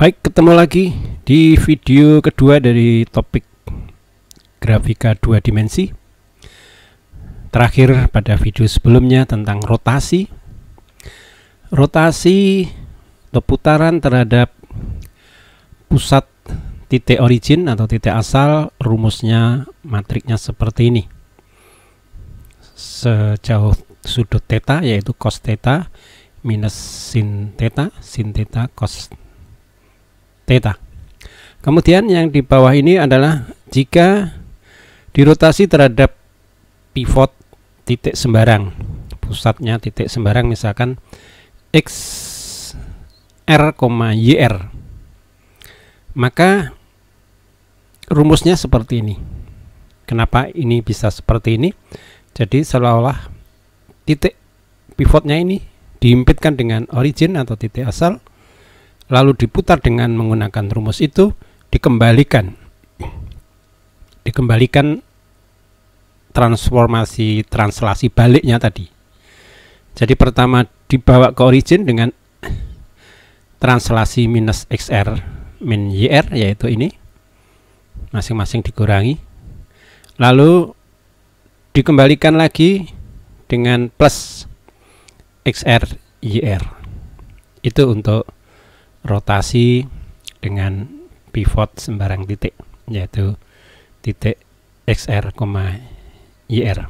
Baik, ketemu lagi di video kedua dari topik grafika dua dimensi. Terakhir pada video sebelumnya tentang rotasi. Rotasi atau putaran terhadap pusat titik origin atau titik asal rumusnya matriknya seperti ini. Sejauh sudut theta yaitu cos theta minus sin theta, sin theta cos theta theta. Kemudian yang di bawah ini adalah jika dirotasi terhadap pivot titik sembarang, pusatnya titik sembarang misalkan x r, yr. Maka rumusnya seperti ini. Kenapa ini bisa seperti ini? Jadi seolah-olah titik pivotnya ini diimpitkan dengan origin atau titik asal lalu diputar dengan menggunakan rumus itu dikembalikan dikembalikan transformasi translasi baliknya tadi jadi pertama dibawa ke origin dengan translasi minus XR min YR yaitu ini masing-masing dikurangi lalu dikembalikan lagi dengan plus XR YR itu untuk rotasi dengan pivot sembarang titik yaitu titik XR, YR.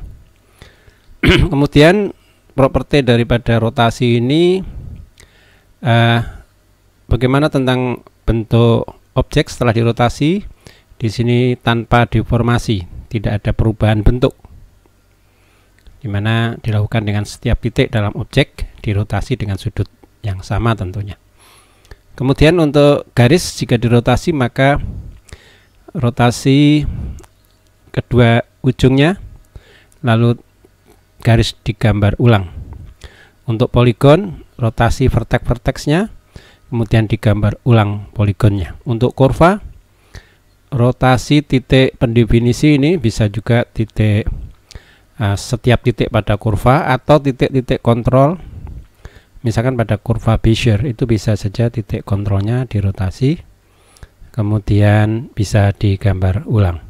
Kemudian properti daripada rotasi ini eh, bagaimana tentang bentuk objek setelah dirotasi di sini tanpa deformasi tidak ada perubahan bentuk dimana dilakukan dengan setiap titik dalam objek dirotasi dengan sudut yang sama tentunya Kemudian untuk garis jika dirotasi maka rotasi kedua ujungnya lalu garis digambar ulang. Untuk poligon rotasi vertex-vertexnya kemudian digambar ulang poligonnya. Untuk kurva rotasi titik pendefinisi ini bisa juga titik uh, setiap titik pada kurva atau titik-titik kontrol misalkan pada kurva Bezier itu bisa saja titik kontrolnya dirotasi kemudian bisa digambar ulang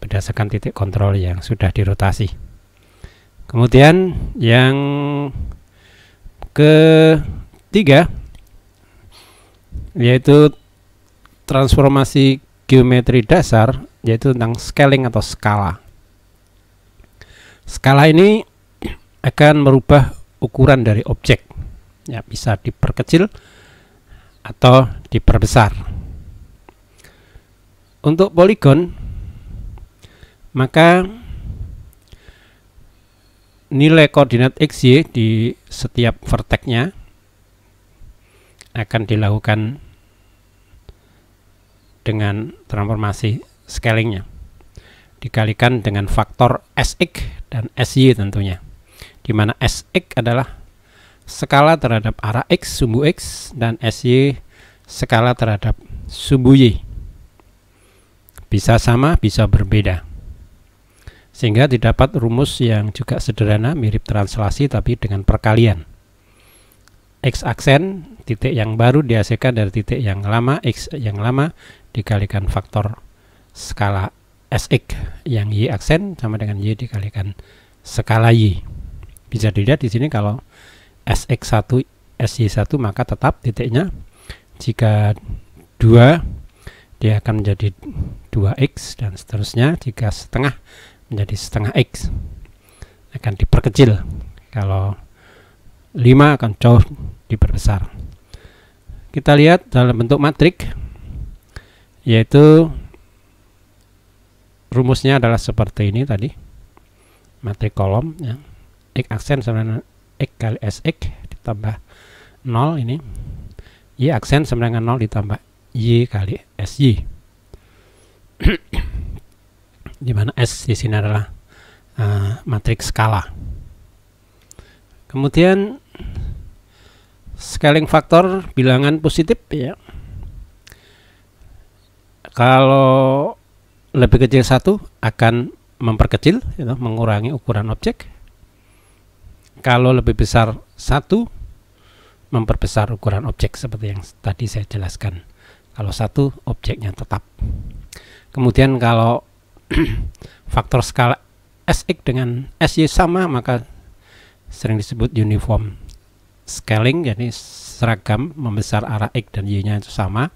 berdasarkan titik kontrol yang sudah dirotasi kemudian yang ketiga yaitu transformasi geometri dasar yaitu tentang scaling atau skala skala ini akan merubah ukuran dari objek ya bisa diperkecil atau diperbesar untuk poligon maka nilai koordinat x, y di setiap verteknya akan dilakukan dengan transformasi scalingnya dikalikan dengan faktor SX dan SY tentunya di mana Sx adalah skala terhadap arah X, sumbu X, dan Sy skala terhadap sumbu Y. Bisa sama, bisa berbeda. Sehingga didapat rumus yang juga sederhana, mirip translasi tapi dengan perkalian. X aksen, titik yang baru dihasilkan dari titik yang lama, X yang lama, dikalikan faktor skala Sx yang Y aksen sama dengan Y dikalikan skala Y. Bisa dilihat di sini kalau SX1, SY1 maka tetap titiknya. Jika 2 dia akan menjadi 2X dan seterusnya. Jika setengah menjadi setengah X akan diperkecil. Kalau 5 akan jauh diperbesar. Kita lihat dalam bentuk matrik yaitu rumusnya adalah seperti ini tadi matrik kolom ya x aksen sama dengan x kali sx ditambah 0 ini y aksen sama dengan 0 ditambah y kali sy dimana s di sini adalah uh, matriks skala kemudian scaling faktor bilangan positif ya kalau lebih kecil satu akan memperkecil, you gitu, know, mengurangi ukuran objek. Kalau lebih besar satu, memperbesar ukuran objek seperti yang tadi saya jelaskan. Kalau satu, objeknya tetap. Kemudian kalau faktor skala SX dengan SY sama, maka sering disebut uniform scaling, jadi seragam membesar arah X dan Y-nya itu sama.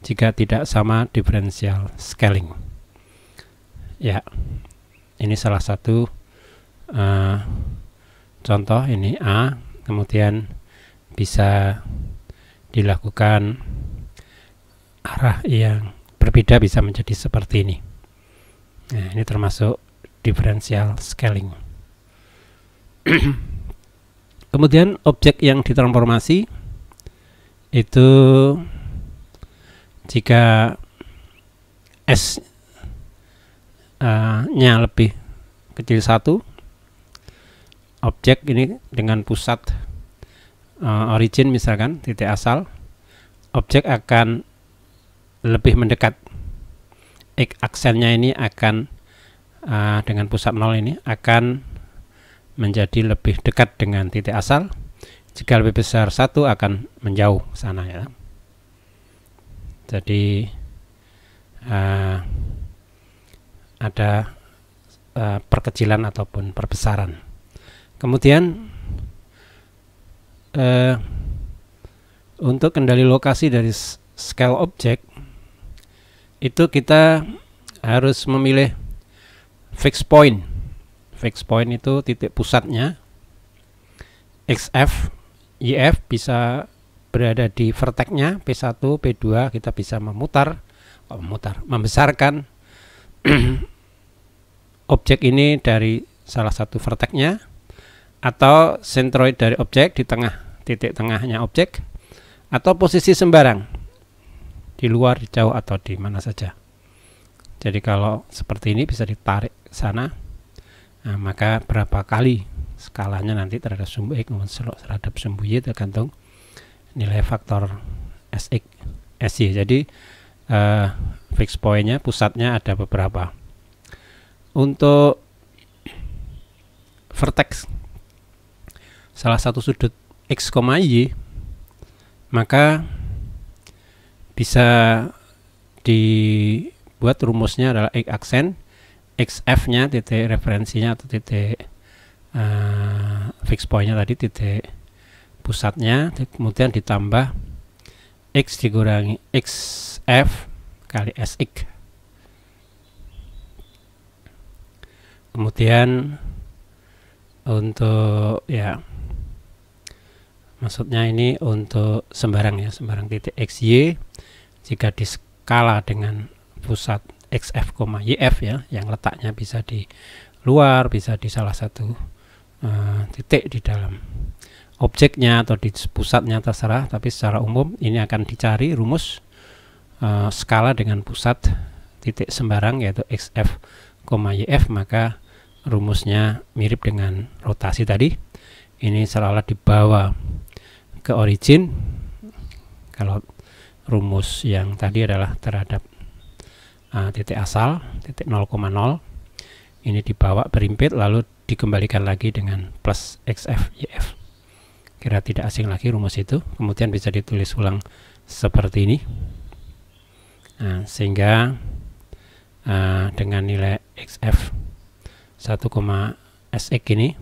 Jika tidak sama, differential scaling. Ya, ini salah satu uh, contoh ini A kemudian bisa dilakukan arah yang berbeda bisa menjadi seperti ini nah ini termasuk differential scaling kemudian objek yang ditransformasi itu jika S uh, nya lebih kecil satu objek ini dengan pusat uh, origin misalkan titik asal objek akan lebih mendekat X aksennya ini akan uh, dengan pusat nol ini akan menjadi lebih dekat dengan titik asal jika lebih besar satu akan menjauh sana ya jadi uh, ada uh, perkecilan ataupun perbesaran kemudian eh, untuk kendali lokasi dari scale object itu kita harus memilih fix point Fix point itu titik pusatnya XF YF bisa berada di verteknya P1 P2 kita bisa memutar oh, memutar membesarkan objek ini dari salah satu verteknya atau sentroid dari objek di tengah titik tengahnya objek atau posisi sembarang di luar, di jauh atau di mana saja. Jadi kalau seperti ini bisa ditarik sana, nah, maka berapa kali skalanya nanti terhadap sumbu x maupun terhadap sumbu y tergantung nilai faktor sx, sy. Jadi uh, fix pointnya pusatnya ada beberapa. Untuk vertex salah satu sudut x, y, maka bisa dibuat rumusnya adalah x aksen xf-nya titik referensinya atau titik uh, eh, fix point-nya tadi titik pusatnya kemudian ditambah x dikurangi xf kali sx kemudian untuk ya maksudnya ini untuk sembarang ya sembarang titik xy jika di skala dengan pusat xf, yf ya yang letaknya bisa di luar bisa di salah satu uh, titik di dalam objeknya atau di pusatnya terserah tapi secara umum ini akan dicari rumus uh, skala dengan pusat titik sembarang yaitu xf, yf maka rumusnya mirip dengan rotasi tadi ini selalu dibawa ke origin kalau rumus yang tadi adalah terhadap uh, titik asal titik 0,0 ini dibawa berimpit lalu dikembalikan lagi dengan plus xf yf kira tidak asing lagi rumus itu kemudian bisa ditulis ulang seperti ini nah, sehingga uh, dengan nilai xf 1, sx ini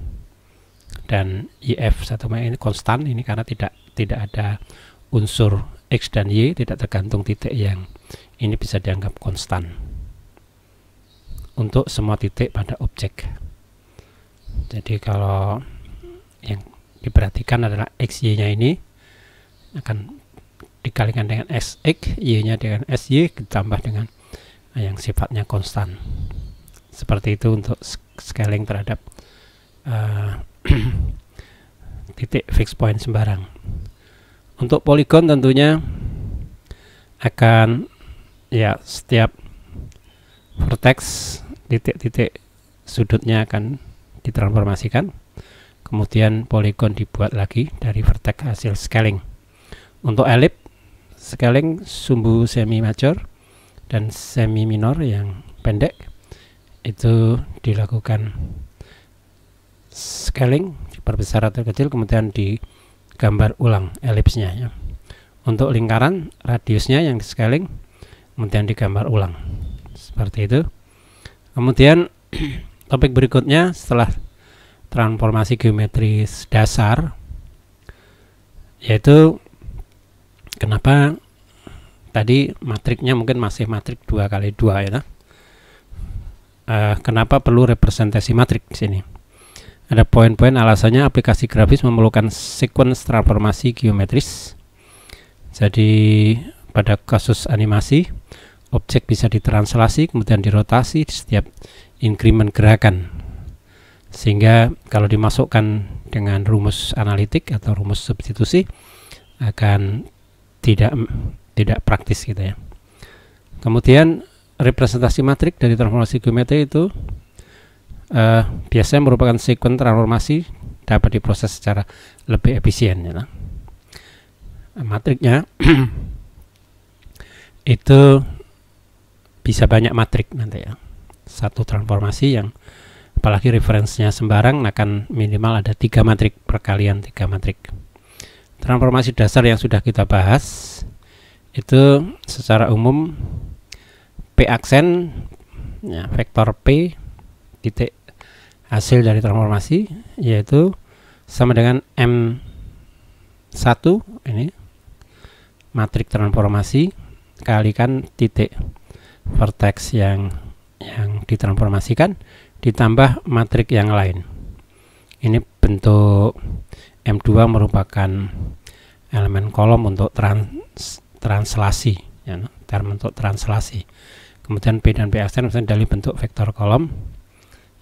dan IF satu ini konstan ini karena tidak tidak ada unsur X dan Y tidak tergantung titik yang ini bisa dianggap konstan untuk semua titik pada objek jadi kalau yang diperhatikan adalah x y nya ini akan dikalikan dengan SX Y nya dengan SY ditambah dengan yang sifatnya konstan seperti itu untuk scaling terhadap uh, titik fixed point sembarang untuk poligon tentunya akan ya setiap vertex titik-titik sudutnya akan ditransformasikan kemudian poligon dibuat lagi dari vertex hasil scaling untuk elip scaling sumbu semi major dan semi minor yang pendek itu dilakukan scaling diperbesar atau kecil kemudian digambar ulang elipsnya ya. untuk lingkaran radiusnya yang scaling kemudian digambar ulang seperti itu kemudian topik berikutnya setelah transformasi geometris dasar yaitu kenapa tadi matriknya mungkin masih matrik dua kali dua ya eh, kenapa perlu representasi matrik di sini ada poin-poin alasannya aplikasi grafis memerlukan sequence transformasi geometris. Jadi pada kasus animasi, objek bisa ditranslasi kemudian dirotasi di setiap increment gerakan. Sehingga kalau dimasukkan dengan rumus analitik atau rumus substitusi akan tidak tidak praktis gitu ya. Kemudian representasi matrik dari transformasi geometri itu uh, biasanya merupakan sekuen transformasi dapat diproses secara lebih efisien ya. Eh, matriknya itu bisa banyak matrik nanti ya. Satu transformasi yang apalagi referensinya sembarang akan minimal ada tiga matrik perkalian tiga matrik. Transformasi dasar yang sudah kita bahas itu secara umum p aksen ya, vektor p titik hasil dari transformasi yaitu sama dengan M1 ini matrik transformasi kalikan titik vertex yang yang ditransformasikan ditambah matrik yang lain. Ini bentuk M2 merupakan elemen kolom untuk trans, translasi ya, term untuk translasi. Kemudian P dan P ekstern dari bentuk vektor kolom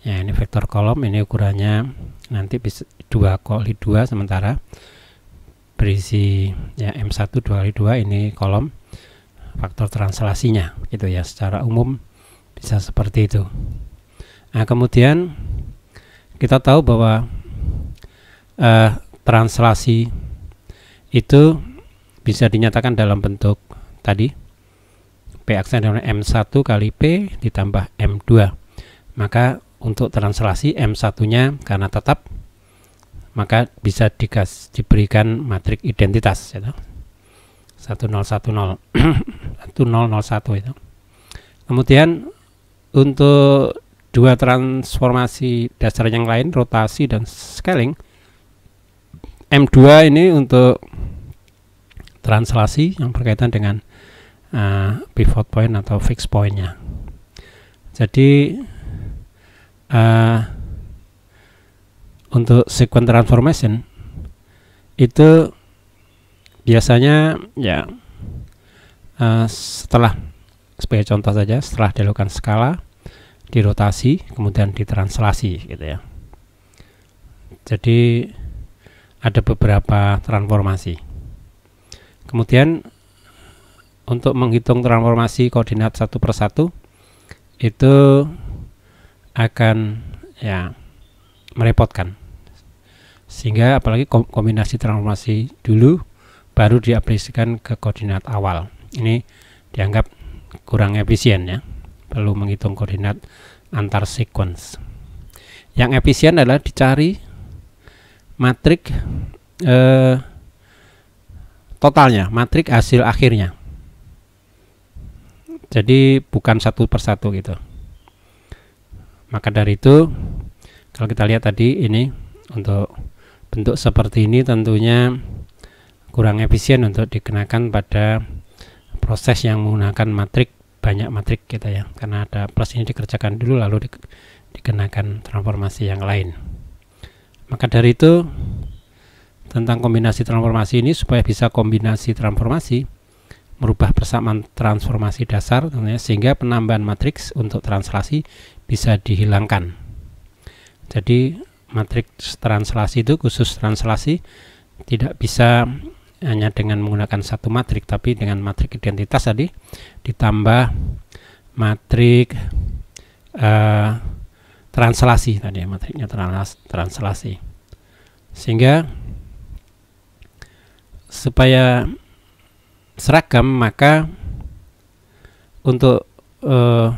ya ini vektor kolom ini ukurannya nanti bisa dua kali dua sementara berisi ya M1 dua kali dua ini kolom faktor translasinya gitu ya secara umum bisa seperti itu nah kemudian kita tahu bahwa eh, translasi itu bisa dinyatakan dalam bentuk tadi P aksen M1 kali P ditambah M2 maka untuk translasi M1-nya karena tetap maka bisa dikas, diberikan matriks identitas ya, 1010 1001 itu. Kemudian untuk dua transformasi dasar yang lain rotasi dan scaling M2 ini untuk translasi yang berkaitan dengan uh, pivot point atau fixed pointnya jadi uh, untuk sequence transformation itu biasanya ya uh, setelah sebagai contoh saja setelah dilakukan skala dirotasi kemudian ditranslasi gitu ya jadi ada beberapa transformasi kemudian untuk menghitung transformasi koordinat satu persatu itu akan ya merepotkan. Sehingga apalagi kombinasi transformasi dulu baru diaplikasikan ke koordinat awal. Ini dianggap kurang efisien ya. Perlu menghitung koordinat antar sequence. Yang efisien adalah dicari matrik eh, totalnya, matrik hasil akhirnya. Jadi bukan satu persatu gitu maka dari itu kalau kita lihat tadi ini untuk bentuk seperti ini tentunya kurang efisien untuk dikenakan pada proses yang menggunakan matrik banyak matrik kita ya karena ada plus ini dikerjakan dulu lalu di, dikenakan transformasi yang lain maka dari itu tentang kombinasi transformasi ini supaya bisa kombinasi transformasi merubah persamaan transformasi dasar sehingga penambahan matriks untuk translasi bisa dihilangkan. Jadi matriks translasi itu khusus translasi tidak bisa hanya dengan menggunakan satu matrik tapi dengan matrik identitas tadi ditambah matrik uh, translasi tadi matriknya trans translasi sehingga supaya seragam maka untuk uh,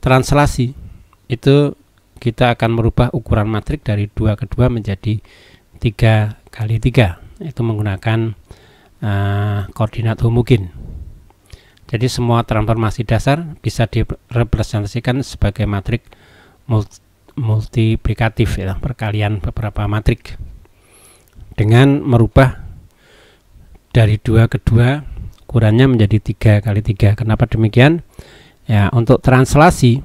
translasi itu kita akan merubah ukuran matrik dari dua ke dua menjadi tiga kali tiga, itu menggunakan uh, koordinat homogen jadi semua transformasi dasar bisa direpresentasikan sebagai matrik multiplikatif ya, perkalian beberapa matrik dengan merubah dari dua ke dua ukurannya menjadi tiga kali tiga. kenapa demikian Ya, untuk translasi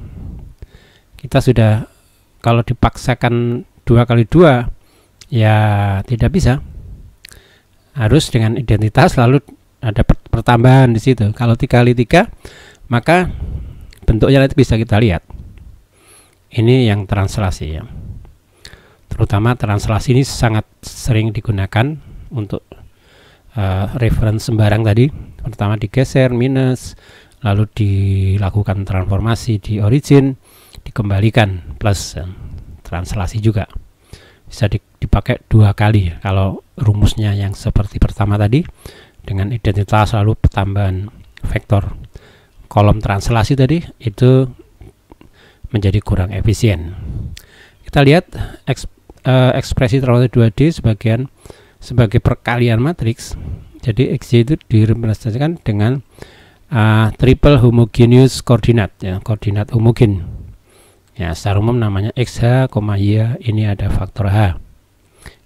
kita sudah kalau dipaksakan dua kali dua ya tidak bisa. Harus dengan identitas lalu ada pertambahan di situ. Kalau tiga kali tiga maka bentuknya nanti bisa kita lihat. Ini yang translasi ya. Terutama translasi ini sangat sering digunakan untuk uh, reference sembarang tadi pertama digeser minus lalu dilakukan transformasi di origin dikembalikan plus eh, translasi juga bisa dipakai dua kali ya, kalau rumusnya yang seperti pertama tadi dengan identitas lalu pertambahan vektor kolom translasi tadi itu menjadi kurang efisien kita lihat eksp, eh, ekspresi terlalu 2D sebagian sebagai perkalian matriks jadi X itu direpresentasikan dengan uh, triple homogeneous koordinat ya koordinat homogen ya secara umum namanya XH, Y ini ada faktor H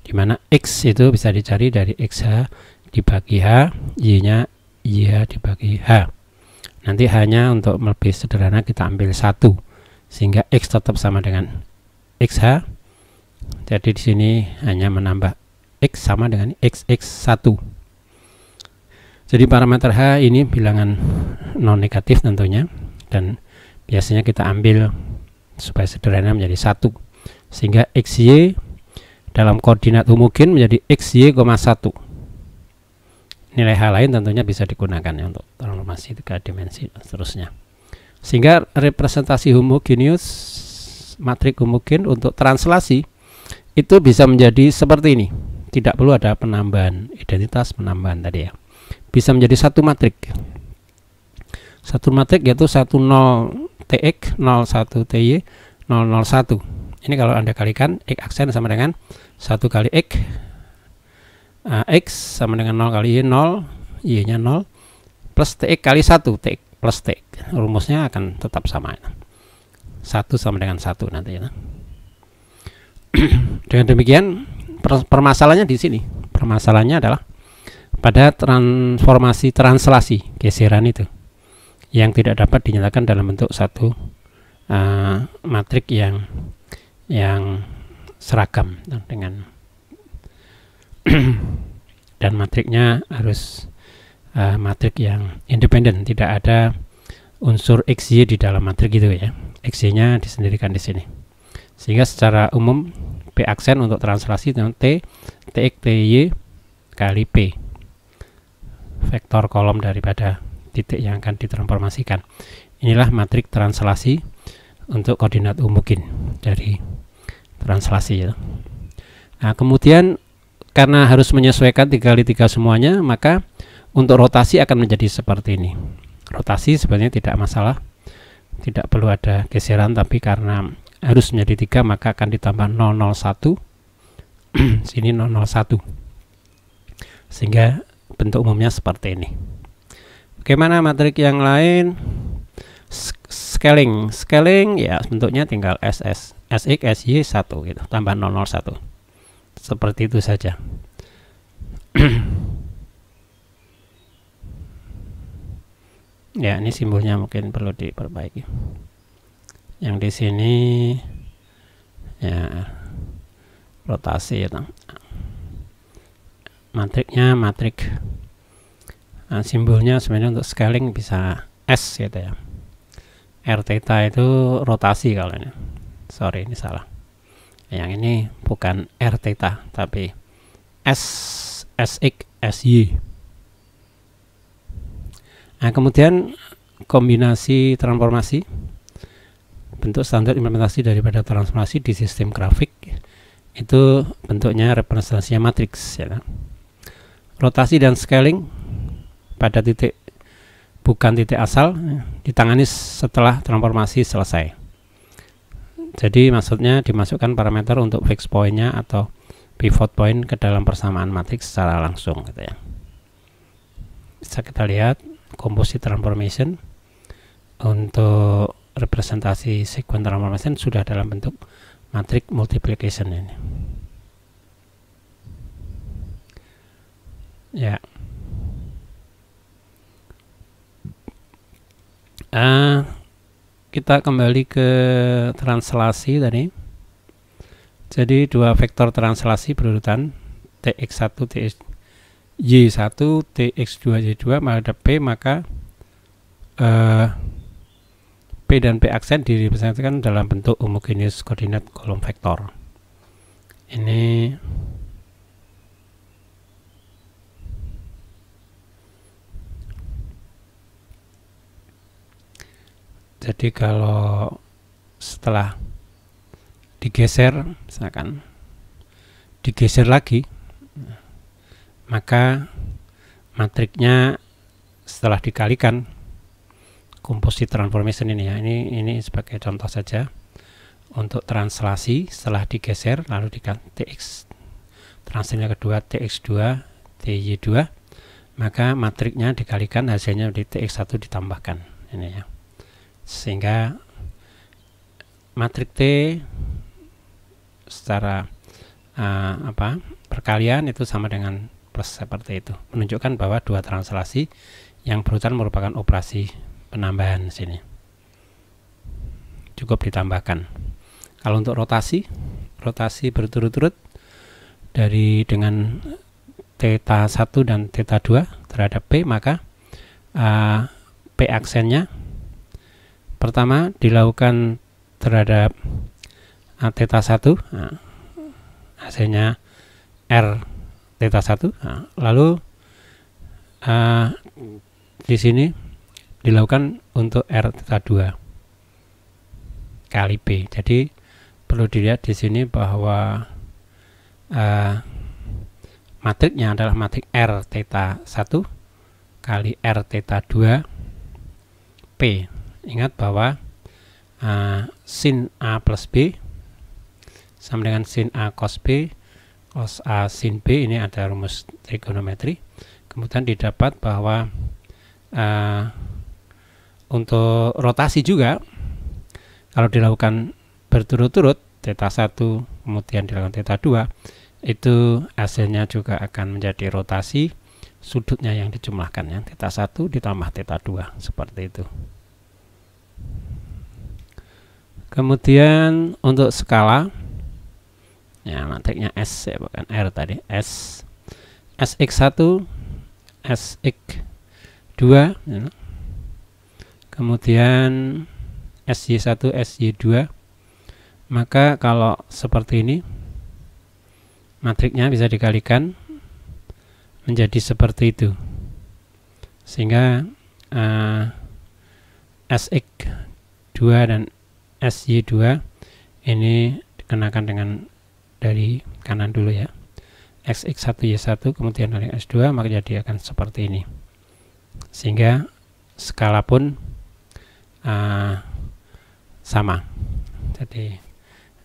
dimana X itu bisa dicari dari XH dibagi H Y nya YH dibagi H nanti hanya untuk lebih sederhana kita ambil satu sehingga X tetap sama dengan XH jadi di sini hanya menambah X sama dengan xx satu. Jadi parameter H ini bilangan non negatif tentunya dan biasanya kita ambil supaya sederhana menjadi satu sehingga xy dalam koordinat homogen menjadi xy, 1 nilai H lain tentunya bisa digunakan ya untuk transformasi tiga dimensi dan seterusnya sehingga representasi homogenius matrik homogen untuk translasi itu bisa menjadi seperti ini tidak perlu ada penambahan identitas penambahan tadi ya bisa menjadi satu matrik satu matrik yaitu 10 TX 01 TY 001 ini kalau anda kalikan X aksen sama dengan 1 kali X ah, X sama dengan 0 kali Y 0 Y nya 0 plus TX kali 1 TX plus TX rumusnya akan tetap sama 1 sama dengan 1 nanti ya. dengan demikian permasalahannya di sini permasalahannya adalah pada transformasi translasi geseran itu yang tidak dapat dinyatakan dalam bentuk satu uh, matrik yang yang seragam dengan dan matriknya harus uh, matrik yang independen tidak ada unsur x y di dalam matrik itu ya x y nya disendirikan di sini sehingga secara umum p aksen untuk translasi dengan t t x t y kali p vektor kolom daripada titik yang akan ditransformasikan. Inilah matrik translasi untuk koordinat umukin dari translasi ya. Nah, kemudian karena harus menyesuaikan tiga kali tiga semuanya, maka untuk rotasi akan menjadi seperti ini. Rotasi sebenarnya tidak masalah. Tidak perlu ada geseran tapi karena harus menjadi tiga maka akan ditambah 001 sini 001 sehingga bentuk umumnya seperti ini bagaimana matrik yang lain scaling scaling ya bentuknya tinggal SS SX SY 1 gitu tambah 001 seperti itu saja ya ini simbolnya mungkin perlu diperbaiki yang di sini ya rotasi ya matriknya matrik nah, simbolnya sebenarnya untuk scaling bisa S gitu ya R theta itu rotasi kalau ini sorry ini salah yang ini bukan R theta tapi S SX SY nah kemudian kombinasi transformasi bentuk standar implementasi daripada transformasi di sistem grafik itu bentuknya representasinya matriks ya kan? rotasi dan scaling pada titik bukan titik asal ditangani setelah transformasi selesai. Jadi maksudnya dimasukkan parameter untuk fix pointnya atau pivot point ke dalam persamaan matriks secara langsung gitu ya. Bisa kita lihat composite transformation untuk representasi sequence transformation sudah dalam bentuk matriks multiplication ini. Ya. Uh, kita kembali ke translasi tadi. Jadi dua vektor translasi berurutan tx1 tx y1 tx2 y2 ada p maka uh, p dan p aksen direpresentasikan dalam bentuk homogeneous koordinat kolom vektor. Ini jadi kalau setelah digeser misalkan digeser lagi maka matriknya setelah dikalikan komposisi transformation ini ya ini ini sebagai contoh saja untuk translasi setelah digeser lalu di tx translasinya kedua tx2 ty2 maka matriknya dikalikan hasilnya di tx1 ditambahkan ini ya sehingga matrik T secara uh, apa perkalian itu sama dengan plus seperti itu menunjukkan bahwa dua translasi yang berurutan merupakan operasi penambahan sini cukup ditambahkan kalau untuk rotasi rotasi berturut-turut dari dengan teta 1 dan teta 2 terhadap P maka uh, P aksennya Pertama dilakukan terhadap theta 1 nah, hasilnya R theta 1 nah, lalu uh, di sini dilakukan untuk R theta 2 kali P jadi perlu dilihat di sini bahwa uh, matriknya adalah matrik R theta 1 kali R theta 2 P Ingat bahwa uh, sin A plus B sama dengan sin A cos B cos A sin B ini ada rumus trigonometri kemudian didapat bahwa uh, untuk rotasi juga kalau dilakukan berturut-turut theta 1 kemudian dilakukan theta 2 itu hasilnya juga akan menjadi rotasi sudutnya yang dijumlahkan ya theta 1 ditambah theta 2 seperti itu kemudian untuk skala ya matriknya S ya bukan R tadi S SX1 SX2 ya. kemudian SY1 SY2 maka kalau seperti ini matriknya bisa dikalikan menjadi seperti itu sehingga uh, eh, SX2 dan SY2 ini dikenakan dengan dari kanan dulu ya XX1Y1 kemudian dari S2 maka jadi akan seperti ini sehingga skala pun uh, sama jadi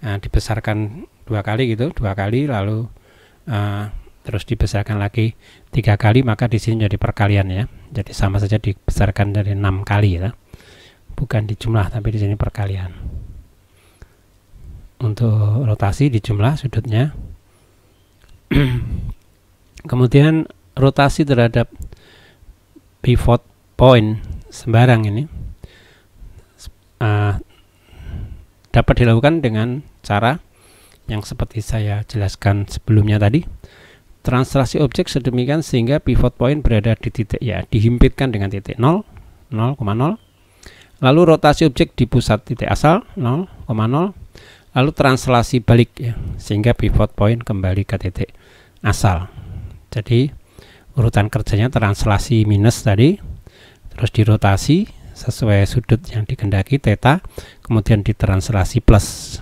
uh, dibesarkan dua kali gitu dua kali lalu uh, terus dibesarkan lagi tiga kali maka di sini jadi perkalian ya jadi sama saja dibesarkan dari enam kali ya bukan di jumlah tapi di sini perkalian untuk rotasi di jumlah sudutnya kemudian rotasi terhadap pivot point sembarang ini uh, dapat dilakukan dengan cara yang seperti saya jelaskan sebelumnya tadi translasi objek sedemikian sehingga pivot point berada di titik ya dihimpitkan dengan titik 0 0,0 Lalu rotasi objek di pusat titik asal 0,0 lalu translasi balik ya, sehingga pivot point kembali ke titik asal. Jadi urutan kerjanya translasi minus tadi terus dirotasi sesuai sudut yang dikendaki theta kemudian ditranslasi plus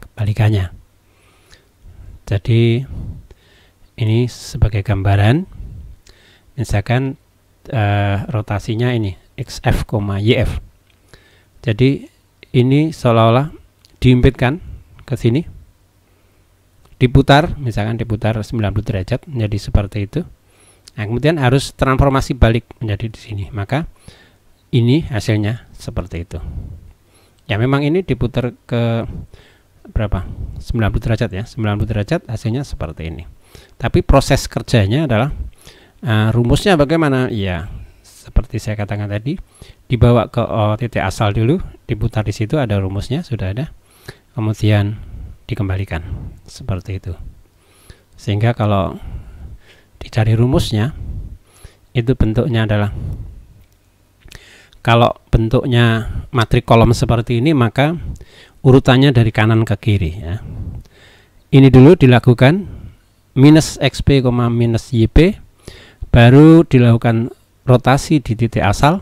kebalikannya. Jadi ini sebagai gambaran misalkan eh, rotasinya ini XF, YF jadi ini seolah-olah diimpitkan ke sini. Diputar, misalkan diputar 90 derajat menjadi seperti itu. Nah, kemudian harus transformasi balik menjadi di sini. Maka ini hasilnya seperti itu. Ya, memang ini diputar ke berapa? 90 derajat ya. 90 derajat hasilnya seperti ini. Tapi proses kerjanya adalah uh, rumusnya bagaimana? Ya, seperti saya katakan tadi dibawa ke oh, titik asal dulu diputar di situ ada rumusnya sudah ada kemudian dikembalikan seperti itu sehingga kalau dicari rumusnya itu bentuknya adalah kalau bentuknya matrik kolom seperti ini maka urutannya dari kanan ke kiri ya. Ini dulu dilakukan minus XP, minus YP baru dilakukan rotasi di titik asal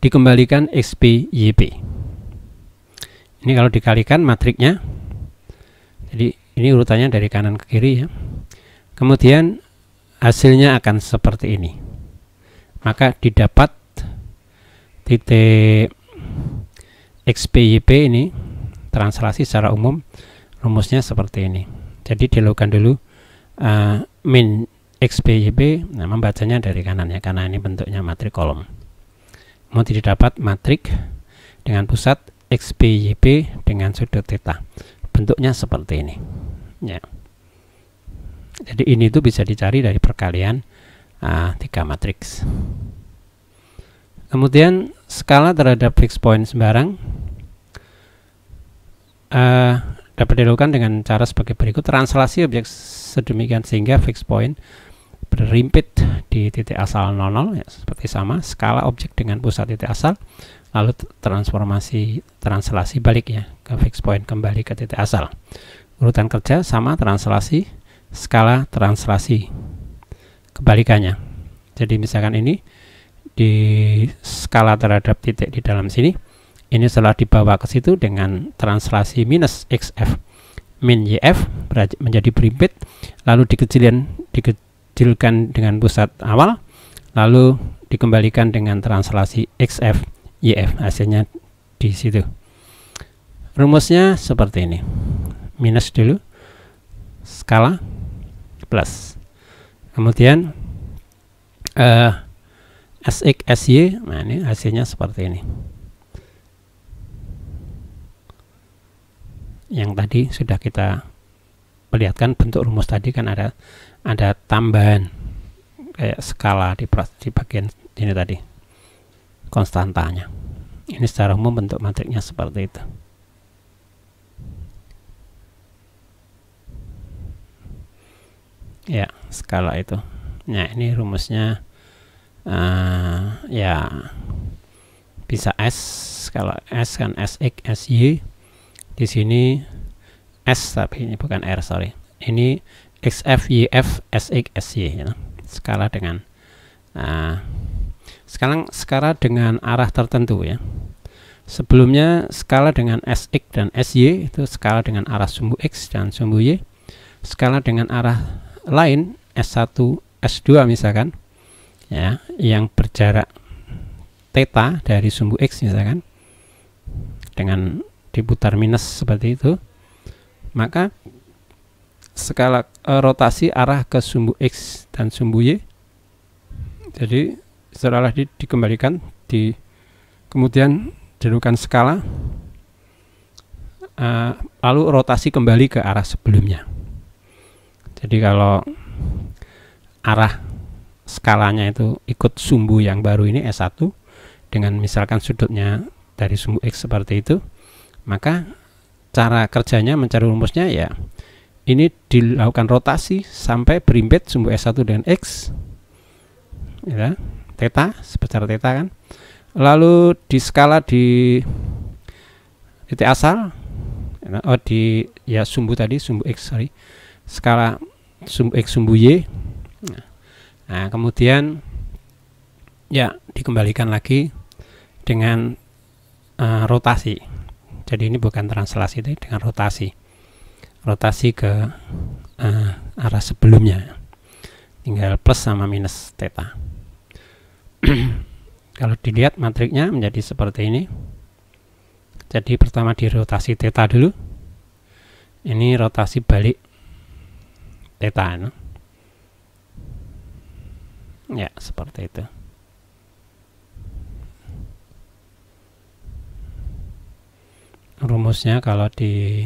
dikembalikan XP YP. Ini kalau dikalikan matriknya. Jadi ini urutannya dari kanan ke kiri ya. Kemudian hasilnya akan seperti ini. Maka didapat titik XP YP ini translasi secara umum rumusnya seperti ini. Jadi dilakukan dulu uh, min XBYB nah, membacanya dari kanannya karena ini bentuknya matrik kolom kemudian didapat matrik dengan pusat XBYB dengan sudut theta bentuknya seperti ini ya jadi ini tuh bisa dicari dari perkalian uh, tiga matriks kemudian skala terhadap fixed point sembarang uh, dapat dilakukan dengan cara sebagai berikut translasi objek sedemikian sehingga fixed point berimpit di titik asal 00 ya, seperti sama skala objek dengan pusat titik asal lalu transformasi translasi balik ya ke fixed point kembali ke titik asal urutan kerja sama translasi skala translasi kebalikannya jadi misalkan ini di skala terhadap titik di dalam sini ini setelah dibawa ke situ dengan translasi minus xf min yf menjadi berimpit lalu dikecilin dikecilin dikecilkan dengan pusat awal lalu dikembalikan dengan translasi XF YF hasilnya di situ rumusnya seperti ini minus dulu skala plus kemudian uh, eh, SX SY nah ini hasilnya seperti ini yang tadi sudah kita perlihatkan bentuk rumus tadi kan ada ada tambahan kayak skala di, di bagian ini tadi konstantanya ini secara umum bentuk matriksnya seperti itu ya skala itu nah ini rumusnya uh, ya bisa S kalau S kan s x s y di sini S tapi ini bukan R sorry ini xf, yf, sx, sy. Ya. Skala dengan nah, sekarang skala dengan arah tertentu ya. Sebelumnya skala dengan sx dan sy itu skala dengan arah sumbu x dan sumbu y. Skala dengan arah lain s1, s2 misalkan ya, yang berjarak theta dari sumbu x misalkan dengan diputar minus seperti itu maka skala uh, rotasi arah ke sumbu X dan sumbu Y. Jadi setelah di, dikembalikan di kemudian dilakukan skala uh, lalu rotasi kembali ke arah sebelumnya. Jadi kalau arah skalanya itu ikut sumbu yang baru ini S1 dengan misalkan sudutnya dari sumbu X seperti itu, maka cara kerjanya mencari rumusnya ya ini dilakukan rotasi sampai berimpit sumbu S1 dan X ya, teta, sebesar teta kan lalu di skala di titik asal ya, oh di ya sumbu tadi sumbu X sorry skala sumbu X sumbu Y ya. nah, kemudian ya dikembalikan lagi dengan uh, rotasi jadi ini bukan translasi ini dengan rotasi rotasi ke uh, arah sebelumnya tinggal plus sama minus theta kalau dilihat matriknya menjadi seperti ini jadi pertama di rotasi theta dulu ini rotasi balik theta no? ya seperti itu rumusnya kalau di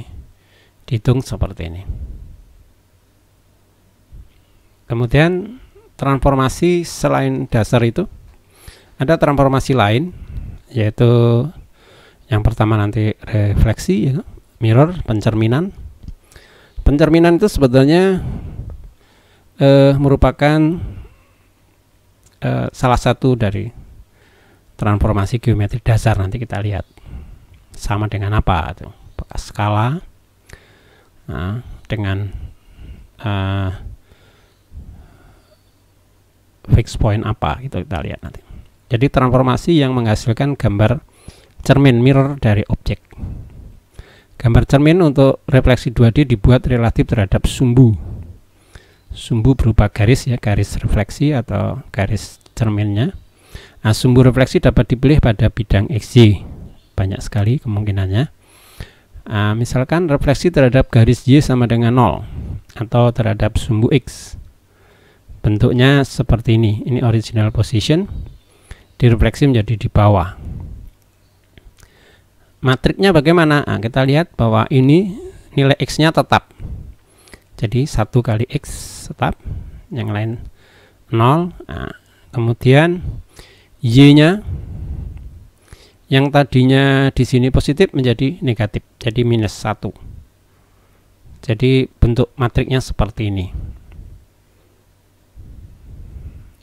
hitung seperti ini kemudian transformasi selain dasar itu ada transformasi lain yaitu yang pertama nanti refleksi ya, mirror pencerminan pencerminan itu sebetulnya eh, merupakan eh, salah satu dari transformasi geometri dasar nanti kita lihat sama dengan apa itu skala Ah, dengan uh, ah, fixed point apa itu kita lihat nanti jadi transformasi yang menghasilkan gambar cermin mirror dari objek gambar cermin untuk refleksi 2D dibuat relatif terhadap sumbu sumbu berupa garis ya garis refleksi atau garis cerminnya nah sumbu refleksi dapat dipilih pada bidang XY banyak sekali kemungkinannya Nah, misalkan refleksi terhadap garis Y sama dengan 0 atau terhadap sumbu X bentuknya seperti ini ini original position direfleksi menjadi di bawah matriknya bagaimana nah, kita lihat bahwa ini nilai X nya tetap jadi satu kali X tetap yang lain 0 nah, kemudian Y nya yang tadinya di sini positif menjadi negatif jadi minus satu. jadi bentuk matriknya seperti ini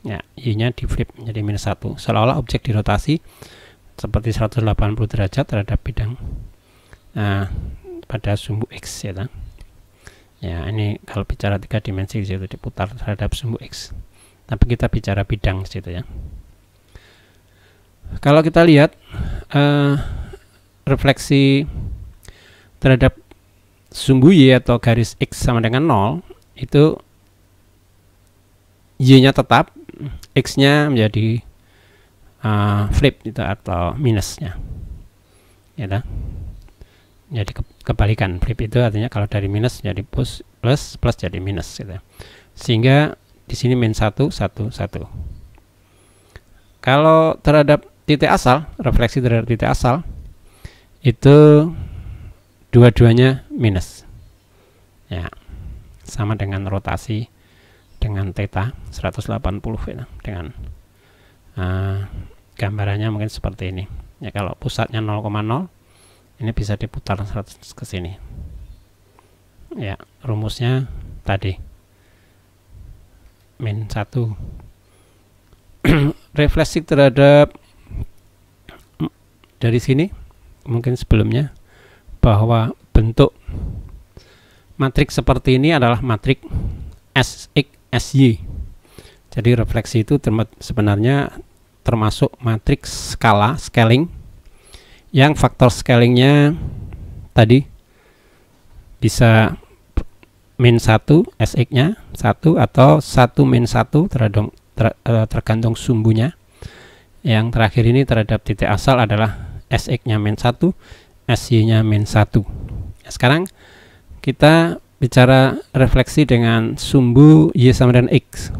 ya Y nya di flip menjadi minus satu. seolah-olah objek dirotasi seperti 180 derajat terhadap bidang nah, pada sumbu X ya kan? ya ini kalau bicara tiga dimensi itu diputar terhadap sumbu X tapi kita bicara bidang situ ya kalau kita lihat uh, refleksi terhadap sumbu y atau garis x sama dengan 0 itu y-nya tetap x-nya menjadi uh, flip itu atau minusnya ya dah jadi ke kebalikan flip itu artinya kalau dari minus jadi plus plus plus jadi minus gitu sehingga di sini min satu satu satu kalau terhadap titik asal, refleksi terhadap titik asal itu dua-duanya minus. Ya. Sama dengan rotasi dengan theta 180 ya, dengan uh, gambarannya mungkin seperti ini. Ya kalau pusatnya 0,0 ini bisa diputar 100 ke sini. Ya, rumusnya tadi min 1 refleksi terhadap dari sini mungkin sebelumnya bahwa bentuk matriks seperti ini adalah matriks SX Jadi refleksi itu sebenarnya termasuk matriks skala scaling yang faktor scalingnya tadi bisa min 1 SX-nya 1 atau satu min 1 eh, tergantung sumbunya. Yang terakhir ini terhadap titik asal adalah SX-nya e main 1, SY-nya main 1. Nah, sekarang kita bicara refleksi dengan sumbu Y sama dengan X.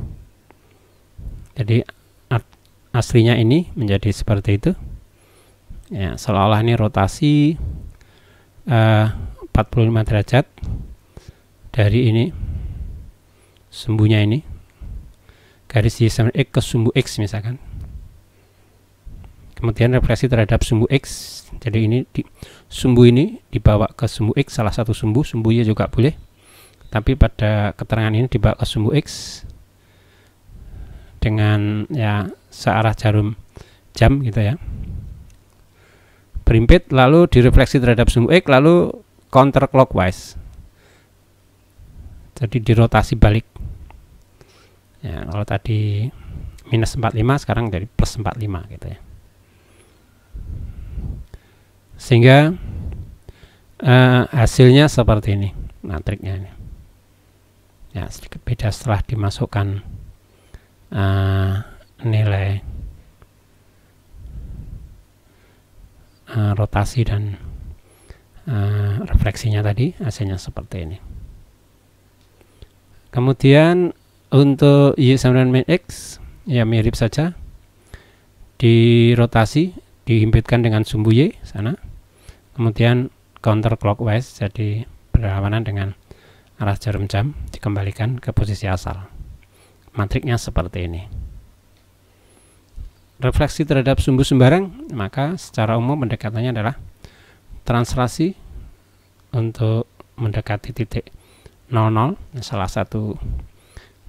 Jadi aslinya ini menjadi seperti itu. Ya, seolah-olah ini rotasi eh, uh, 45 derajat dari ini sumbunya ini garis Y sama X ke sumbu X misalkan kemudian refleksi terhadap sumbu X jadi ini di, sumbu ini dibawa ke sumbu X salah satu sumbu sumbu Y juga boleh tapi pada keterangan ini dibawa ke sumbu X dengan ya searah jarum jam gitu ya berimpit lalu direfleksi terhadap sumbu X lalu counter clockwise jadi dirotasi balik ya kalau tadi minus 45 sekarang jadi plus 45 gitu ya sehingga uh, hasilnya seperti ini nah ini ya sedikit beda setelah dimasukkan uh, nilai uh, rotasi dan uh, refleksinya tadi hasilnya seperti ini kemudian untuk Y sama dengan X ya mirip saja dirotasi dihimpitkan dengan sumbu Y sana kemudian counter clockwise jadi berlawanan dengan arah jarum jam dikembalikan ke posisi asal. Matriknya seperti ini. Refleksi terhadap sumbu sembarang, maka secara umum pendekatannya adalah translasi untuk mendekati titik 00 salah satu.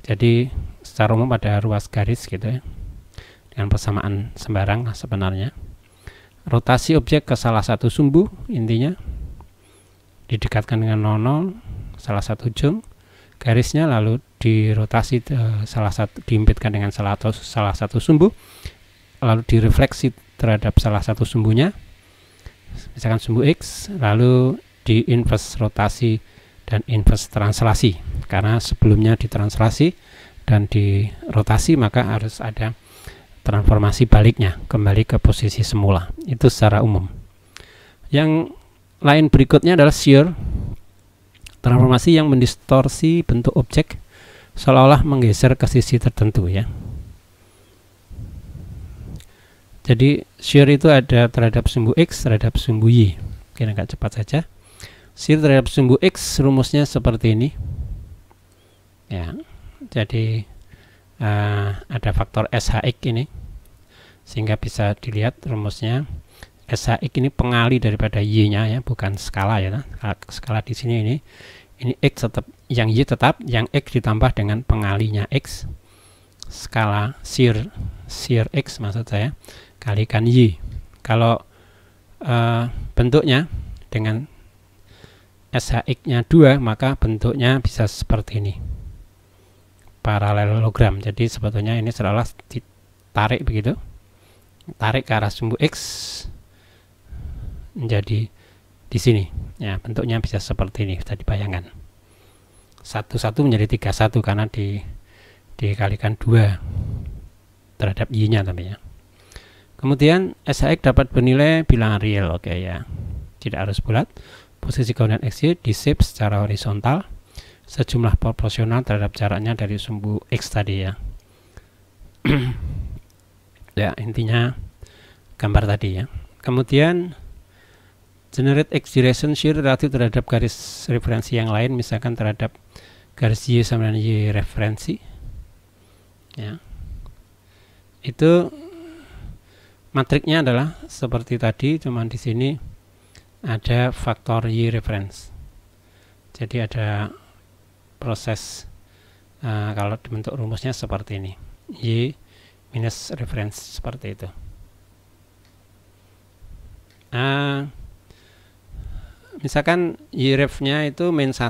Jadi secara umum pada ruas garis gitu ya. Dengan persamaan sembarang sebenarnya rotasi objek ke salah satu sumbu intinya didekatkan dengan 00 salah satu ujung garisnya lalu dirotasi uh, salah satu diimpitkan dengan salah satu salah satu sumbu lalu direfleksi terhadap salah satu sumbunya misalkan sumbu X lalu di inverse rotasi dan inverse translasi karena sebelumnya ditranslasi dan dirotasi maka harus ada transformasi baliknya kembali ke posisi semula itu secara umum yang lain berikutnya adalah shear transformasi yang mendistorsi bentuk objek seolah-olah menggeser ke sisi tertentu ya jadi shear itu ada terhadap sumbu X terhadap sumbu Y mungkin agak cepat saja shear terhadap sumbu X rumusnya seperti ini ya jadi uh, ada faktor SHX ini sehingga bisa dilihat rumusnya SHX ini pengali daripada Y-nya ya bukan skala ya nah. skala di sini ini ini X tetap yang Y tetap yang X ditambah dengan pengalinya X skala sir sir X maksud saya kalikan Y kalau uh, bentuknya dengan SHX-nya 2 maka bentuknya bisa seperti ini paralelogram jadi sebetulnya ini seolah ditarik begitu tarik ke arah sumbu X menjadi di sini ya bentuknya bisa seperti ini bisa dibayangkan satu satu menjadi tiga satu karena di dikalikan dua terhadap y nya tapi ya kemudian SHX dapat bernilai bilangan real oke okay, ya tidak harus bulat posisi koordinat x y di shape secara horizontal sejumlah proporsional terhadap jaraknya dari sumbu X tadi ya ya intinya gambar tadi ya kemudian generate X direction shear relatif terhadap garis referensi yang lain misalkan terhadap garis Y sama dengan Y referensi ya itu matriknya adalah seperti tadi cuman di sini ada faktor Y reference jadi ada proses uh, kalau dibentuk rumusnya seperti ini y minus reference seperti itu uh, misalkan y ref nya itu main 1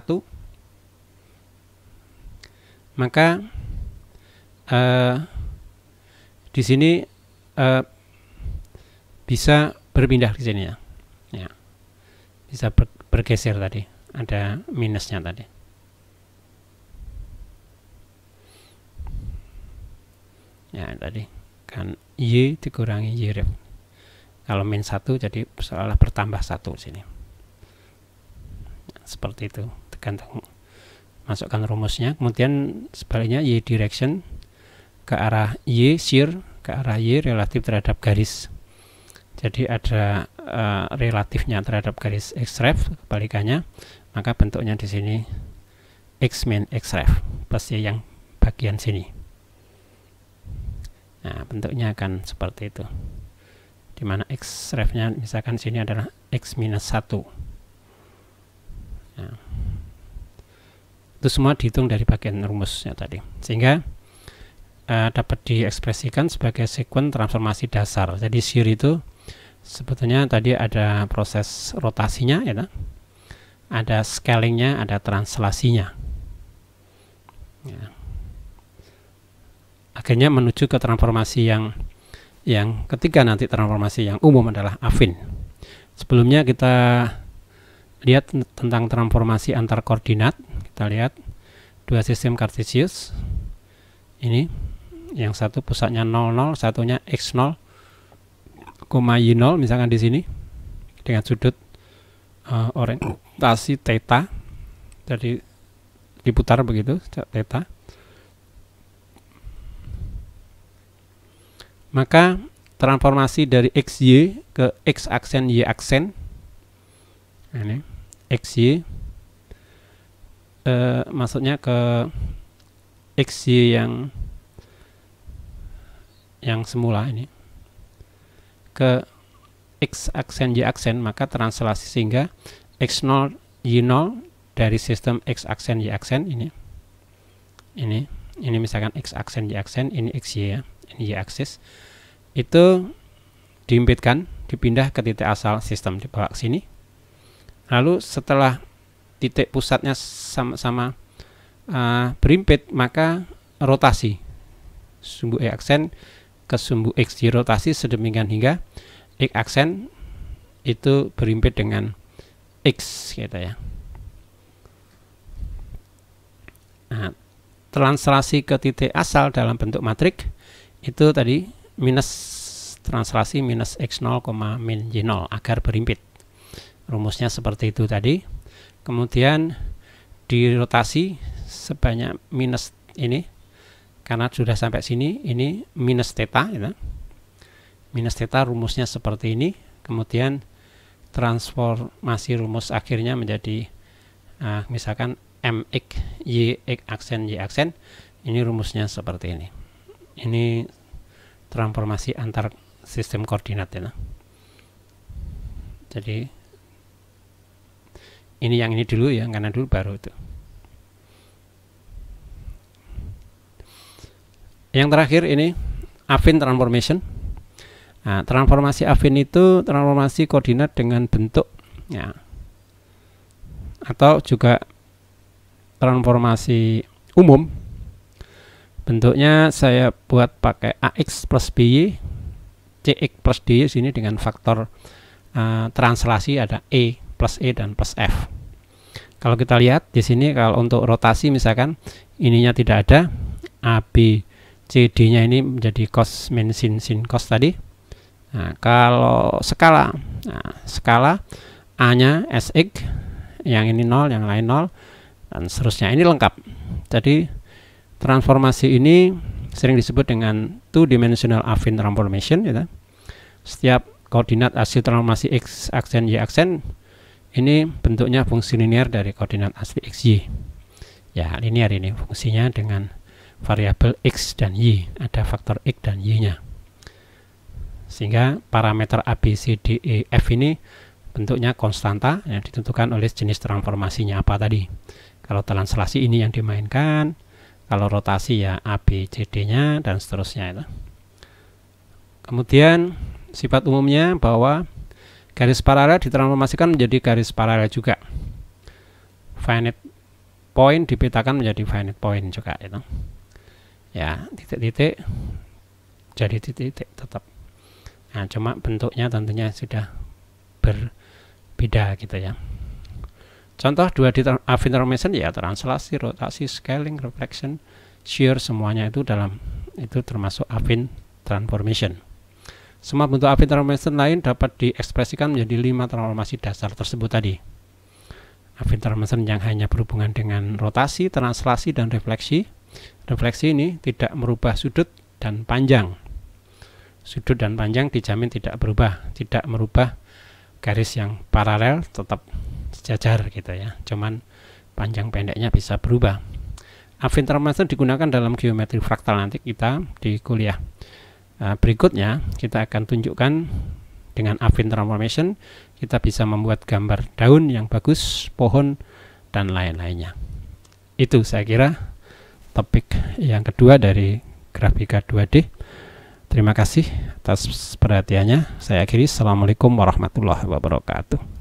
maka uh, di sini uh, bisa berpindah ke sini ya, ya. bisa ber bergeser tadi ada minusnya tadi ya tadi kan y dikurangi y ref kalau min satu jadi seolah bertambah satu sini seperti itu tekan masukkan rumusnya kemudian sebaliknya y direction ke arah y shear ke arah y relatif terhadap garis jadi ada uh, relatifnya terhadap garis x ref kebalikannya maka bentuknya di sini x min x ref plus y yang bagian sini Nah, bentuknya akan seperti itu. Di mana x refnya misalkan sini adalah x minus satu Nah, itu semua dihitung dari bagian rumusnya tadi. Sehingga eh, dapat diekspresikan sebagai sekuen transformasi dasar. Jadi shear itu sebetulnya tadi ada proses rotasinya ya. Kan? Ada scalingnya, ada translasinya. Ya akhirnya menuju ke transformasi yang yang ketiga nanti transformasi yang umum adalah afin. Sebelumnya kita lihat tentang transformasi antar koordinat. Kita lihat dua sistem kartesius Ini yang satu pusatnya 00, satunya x0, y0 misalkan di sini dengan sudut uh, orientasi theta. Jadi diputar begitu theta Maka transformasi dari XY ke X aksen Y aksen ini XY e, eh, maksudnya ke XY yang yang semula ini ke X aksen Y aksen maka translasi sehingga X0 Y0 dari sistem X aksen Y aksen ini ini ini misalkan X aksen Y aksen ini XY ya y iya, axis itu diimpitkan dipindah ke titik asal sistem di bawah sini lalu setelah titik pusatnya sama-sama uh, berimpit maka rotasi sumbu e aksen ke sumbu x dirotasi sedemikian hingga x aksen itu berimpit dengan x gitu ya nah, translasi ke titik asal dalam bentuk matriks itu tadi minus translasi minus x0, min y0 agar berimpit. Rumusnya seperti itu tadi. Kemudian dirotasi sebanyak minus ini karena sudah sampai sini ini minus theta ya. Minus theta rumusnya seperti ini. Kemudian transformasi rumus akhirnya menjadi uh, misalkan mx y x aksen y aksen ini rumusnya seperti ini ini transformasi antar sistem koordinat ya. Jadi ini yang ini dulu ya, karena dulu baru itu. Yang terakhir ini affine transformation. Nah, transformasi affine itu transformasi koordinat dengan bentuk ya. Atau juga transformasi umum bentuknya saya buat pakai AX plus BY CX plus DY sini dengan faktor uh, translasi ada E plus E dan plus F kalau kita lihat di sini kalau untuk rotasi misalkan ininya tidak ada AB CD nya ini menjadi cos min sin sin cos tadi nah, kalau skala nah, skala A nya SX yang ini nol yang lain nol dan seterusnya ini lengkap jadi Transformasi ini sering disebut dengan two-dimensional affine transformation. Ya. Kan? Setiap koordinat hasil transformasi x aksen y aksen ini bentuknya fungsi linear dari koordinat asli x y. Ya linear ini fungsinya dengan variabel x dan y ada faktor x dan y-nya. Sehingga parameter a b c d e f ini bentuknya konstanta yang ditentukan oleh jenis transformasinya apa tadi. Kalau translasi ini yang dimainkan, kalau rotasi ya A, B, nya dan seterusnya itu. kemudian sifat umumnya bahwa garis paralel ditransformasikan menjadi garis paralel juga finite point dipetakan menjadi finite point juga itu ya titik-titik jadi titik-titik tetap nah cuma bentuknya tentunya sudah berbeda gitu ya Contoh dua di affirmation ya translasi, rotasi, scaling, reflection, shear semuanya itu dalam itu termasuk afin transformation. Semua bentuk affine transformation lain dapat diekspresikan menjadi lima transformasi dasar tersebut tadi. Affine transformation yang hanya berhubungan dengan rotasi, translasi dan refleksi. Refleksi ini tidak merubah sudut dan panjang. Sudut dan panjang dijamin tidak berubah, tidak merubah garis yang paralel tetap sejajar gitu ya cuman panjang pendeknya bisa berubah affine transformation digunakan dalam geometri fraktal nanti kita di kuliah eh, berikutnya kita akan tunjukkan dengan affine transformation kita bisa membuat gambar daun yang bagus pohon dan lain-lainnya itu saya kira topik yang kedua dari grafika 2D terima kasih atas perhatiannya saya akhiri assalamualaikum warahmatullahi wabarakatuh